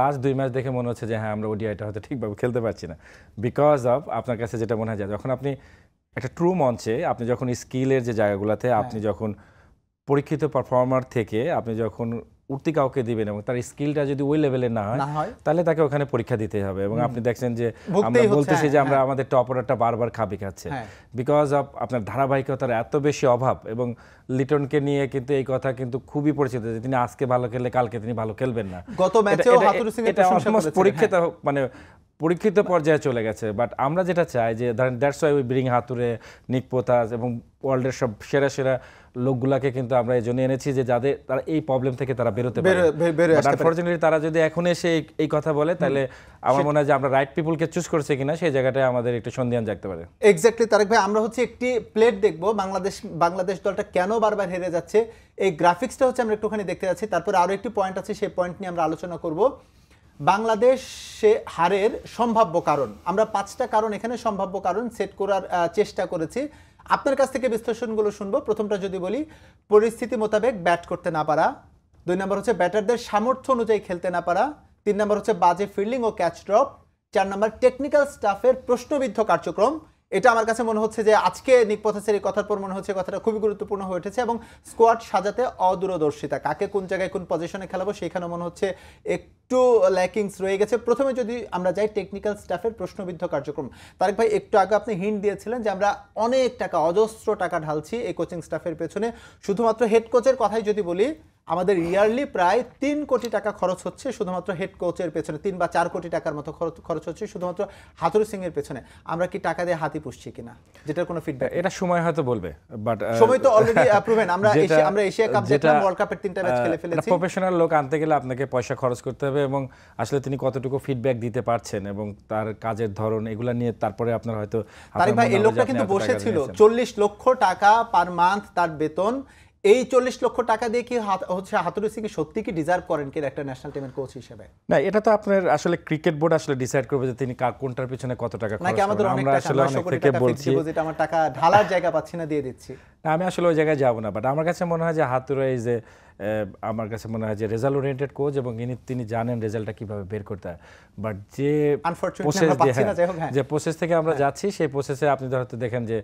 Last দুই match দেখে মনে হচ্ছে যে হ্যাঁ আমরা ওডিআইটা হয়তো ঠিকভাবে খেলতে পারছি না বিকজ অফ আপনার কাছে যেটা মনে হয় যায় যখন আপনি একটা ট্রু মঞ্চে আপনি যখন স্কিলের যে জায়গাগুলোতে হ্যাঁ। আপনি যখন পরীক্ষিত পারফর্মার থেকে আপনি যখন উঠতি কাউকে দিবেন এবং তার স্কিলটা যদি ওই লেভেলে না হয় তাহলে তাকে ওখানে পরীক্ষা দিতে হবে এবং আপনি দেখছেন যে আমরা বলতেছি যে হ্যাঁ। আমরা আমাদের টপ অর্ডারটা বারবার খাবে খাচ্ছে বিকজ হ্যাঁ। অফ আপনার ধারাবাহিকতার এত বেশি অভাব এবং লিটনকে নিয়ে কিন্তু এই কথা কিন্তু খুবই পরিচিত যে তিনি আজকে ভালো খেললে কালকে তিনি ভালো খেলবেন না গত ম্যাচেও হাতুরু সিং এটা পরীক্ষিত হ্যাঁ। মানে পরীক্ষিত পর্যায়ে চলে গেছে বাট আমরা যেটা চাই যে ধরেন দ্যাটস ওয়াই ওই ব্রিং হাতুরে নিক এবং ওয়ার্ল্ডের সব সেরা সেরা লোকগুলাকে কিন্তু আমরা এই জন্য এনেছি যে যাদের তারা এই প্রবলেম থেকে তারা বেরোতে পারে আনফর্চুনেটলি তারা যদি এখন এসে এই কথা বলে তাহলে আমার মনে হয় যে আমরা রাইট পিপুলকে চুজ করছে কিনা সেই জায়গাটায় আমাদের একটু সন্ধান জাগতে পারে এক্স্যাক্টলি তারেক ভাই আমরা হচ্ছে একটি প্লেট দেখব বাংলাদেশ বাংলাদেশ দলটা কেন বারবার হেরে যাচ্ছে এই গ্রাফিক্সটা হচ্ছে আমরা একটুখানি দেখতে যাচ্ছি তারপর আরও একটি পয়েন্ট আছে সেই পয়েন্ট নিয়ে আমরা আলোচনা করবো বাংলাদেশে হারের সম্ভাব্য কারণ আমরা পাঁচটা কারণ এখানে সম্ভাব্য কারণ সেট করার চেষ্টা করেছি আপনার কাছ থেকে বিশ্লেষণগুলো শুনবো প্রথমটা যদি বলি পরিস্থিতি মোতাবেক ব্যাট করতে না পারা দুই নম্বর হচ্ছে ব্যাটারদের সামর্থ্য অনুযায়ী খেলতে না পারা তিন নম্বর হচ্ছে বাজে ফিল্ডিং ও ক্যাচ ড্রপ চার নম্বর টেকনিক্যাল স্টাফের প্রশ্নবিদ্ধ কার্যক্রম এটা আমার কাছে মনে হচ্ছে যে আজকে নিকপথাসের এই কথার পর মনে হচ্ছে কথাটা খুবই গুরুত্বপূর্ণ হয়ে উঠেছে এবং স্কোয়াড সাজাতে অদূরদর্শিতা কাকে কোন জায়গায় কোন পজিশনে খেলাবো সেখানে মনে হচ্ছে একটু ল্যাকিংস রয়ে গেছে প্রথমে যদি আমরা যাই টেকনিক্যাল স্টাফের প্রশ্নবিদ্ধ কার্যক্রম তারেক ভাই একটু আগে আপনি হিন্ট দিয়েছিলেন যে আমরা অনেক টাকা অজস্র টাকা ঢালছি এই কোচিং স্টাফের পেছনে শুধুমাত্র হেড কোচের কথাই যদি বলি আমাদের ইয়ারলি প্রায় তিন কোটি টাকা খরচ হচ্ছে শুধুমাত্র হেড কোচের পেছনে তিন বা চার কোটি টাকার মতো খরচ হচ্ছে শুধুমাত্র হাতুর সিং এর পেছনে আমরা কি টাকা দিয়ে হাতি পুষছি কিনা যেটার কোনো ফিডব্যাক এটা সময় হয়তো বলবে বাট সময় তো অলরেডি প্রুভেন আমরা আমরা এশিয়া কাপ জিতলাম ওয়ার্ল্ড কাপের তিনটা ম্যাচ খেলে ফেলেছি প্রফেশনাল লোক আনতে গেলে আপনাকে পয়সা খরচ করতে হবে এবং আসলে তিনি কতটুকু ফিডব্যাক দিতে পারছেন এবং তার কাজের ধরন এগুলা নিয়ে তারপরে আপনার হয়তো তারিক ভাই এই লোকটা কিন্তু বসেছিল চল্লিশ লক্ষ টাকা পার মান্থ তার বেতন এই চল্লিশ লক্ষ টাকা দিয়ে কি হচ্ছে হাতুরি সিং সত্যি কি ডিজার্ভ করেন কি একটা ন্যাশনাল টিমের কোচ হিসেবে না এটা তো আপনার আসলে ক্রিকেট বোর্ড আসলে ডিসাইড করবে যে তিনি কোনটার পিছনে কত টাকা খরচ করবেন আমরা আসলে অনেক থেকে বলছি আমার টাকা ঢালার জায়গা পাচ্ছি না দিয়ে দিচ্ছি না আমি আসলে ওই জায়গায় যাবো না বাট আমার কাছে মনে হয় যে হাতুরা এই যে আমার কাছে মনে হয় যে রেজাল্ট ওরিয়েন্টেড কোচ এবং ইনি তিনি জানেন রেজাল্টটা কিভাবে বের করতে হয় বাট যে প্রসেস হ্যাঁ, হ্যাঁ। যে প্রসেস থেকে আমরা হ্যাঁ। যাচ্ছি সেই প্রসেসে আপনি হয়তো দেখেন যে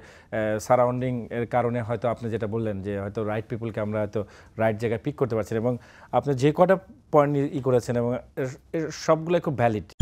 সারাউন্ডিং এর কারণে হয়তো আপনি যেটা বললেন যে হয়তো রাইট পিপুলকে আমরা হয়তো রাইট জায়গায় পিক করতে পারছি এবং আপনি যে কটা পয়েন্ট ই করেছেন এবং সবগুলো খুব ভ্যালিড